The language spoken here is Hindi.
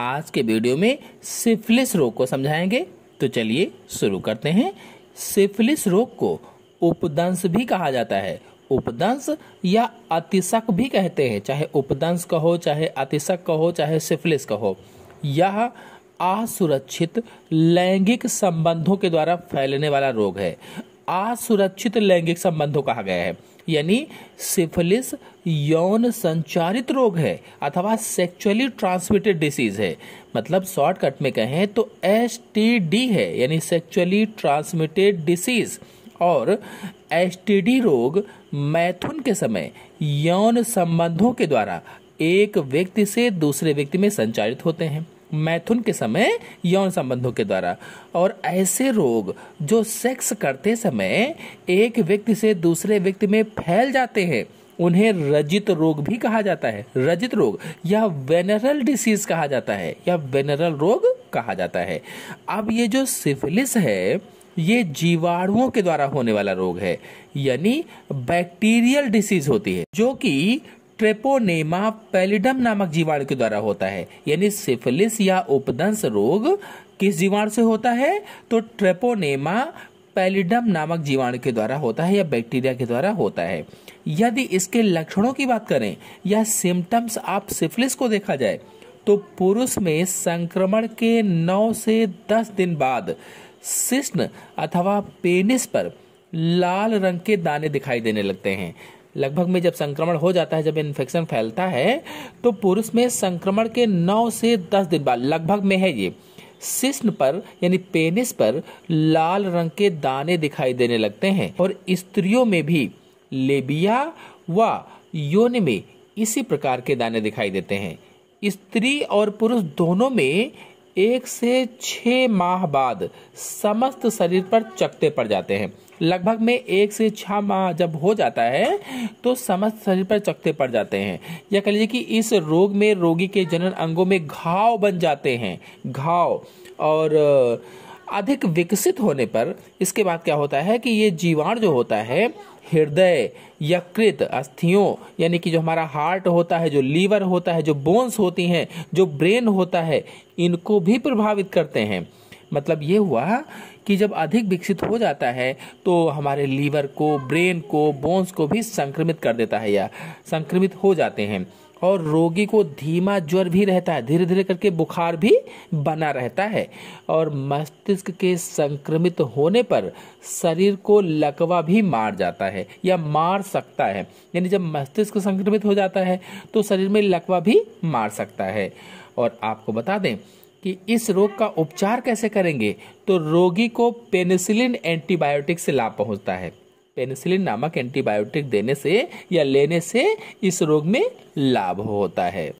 आज के वीडियो में सिफिलिस रोग को समझाएंगे तो चलिए शुरू करते हैं सिफिलिस रोग को उपदंश भी कहा जाता है उपदंश या अतिशक भी कहते हैं चाहे उपदंश का हो चाहे अतिशक का हो चाहे सिफिलिस का हो यह असुरक्षित लैंगिक संबंधों के द्वारा फैलने वाला रोग है असुरक्षित लैंगिक संबंधों कहा गया है यानी सिफिलिस यौन संचारित रोग है अथवा सेक्चुअली ट्रांसमिटेड डिसीज है मतलब शॉर्टकट में कहें तो एस है यानी सेक्चुअली ट्रांसमिटेड डिसीज़ और एस रोग मैथुन के समय यौन संबंधों के द्वारा एक व्यक्ति से दूसरे व्यक्ति में संचारित होते हैं मैथुन के समय यौन संबंधों के द्वारा और ऐसे रोग जो सेक्स करते समय एक व्यक्ति से दूसरे व्यक्ति में फैल जाते हैं उन्हें रजित रोग भी कहा जाता है रजित रोग या वेनरल डिसीज कहा जाता है या वेनरल रोग कहा जाता है अब ये जो सिफिलिस है ये जीवाणुओं के द्वारा होने वाला रोग है यानी बैक्टीरियल डिसीज होती है जो कि ट्रेपोनेमा पेलिडम नामक जीवाणु के द्वारा होता है यानी सिफिलिस या उपदंश रोग किस जीवाणु से होता है तो ट्रेपोनेमा पेलिडम नामक जीवाणु के द्वारा होता है या बैक्टीरिया के द्वारा होता है यदि इसके लक्षणों की बात करें या सिम्टम्स आप सिफिलिस को देखा जाए तो पुरुष में संक्रमण के 9 से 10 दिन बाद सिस्न अथवा पेनिस पर लाल रंग के दाने दिखाई देने लगते हैं लगभग में जब संक्रमण हो जाता है जब इन्फेक्शन फैलता है तो पुरुष में संक्रमण के 9 से 10 दिन बाद लगभग में है ये सिस्न पर यानी पेनिस पर लाल रंग के दाने दिखाई देने लगते हैं और स्त्रियों में भी लेबिया व योन में इसी प्रकार के दाने दिखाई देते हैं स्त्री और पुरुष दोनों में एक से छह माह बाद समस्त शरीर पर चकते पड़ जाते हैं लगभग में एक से छह माह जब हो जाता है तो समस्त शरीर पर चकते पड़ जाते हैं या कह लीजिए कि इस रोग में रोगी के जनन अंगों में घाव बन जाते हैं घाव और अधिक विकसित होने पर इसके बाद क्या होता है कि ये जीवाणु जो होता है हृदय यकृत अस्थियों यानी कि जो हमारा हार्ट होता है जो लीवर होता है जो बोन्स होती हैं जो ब्रेन होता है इनको भी प्रभावित करते हैं मतलब ये हुआ कि जब अधिक विकसित हो जाता है तो हमारे लीवर को ब्रेन को बोन्स को भी संक्रमित कर देता है या संक्रमित हो जाते हैं और रोगी को धीमा ज्वर भी रहता है धीरे धीरे करके बुखार भी बना रहता है और मस्तिष्क के संक्रमित होने पर शरीर को लकवा भी मार जाता है या मार सकता है यानी जब मस्तिष्क संक्रमित हो जाता है तो शरीर में लकवा भी मार सकता है और आपको बता दें कि इस रोग का उपचार कैसे करेंगे तो रोगी को पेनिसिलिन एंटीबायोटिक से लाभ पहुंचता है पेनिसिलिन नामक एंटीबायोटिक देने से या लेने से इस रोग में लाभ होता है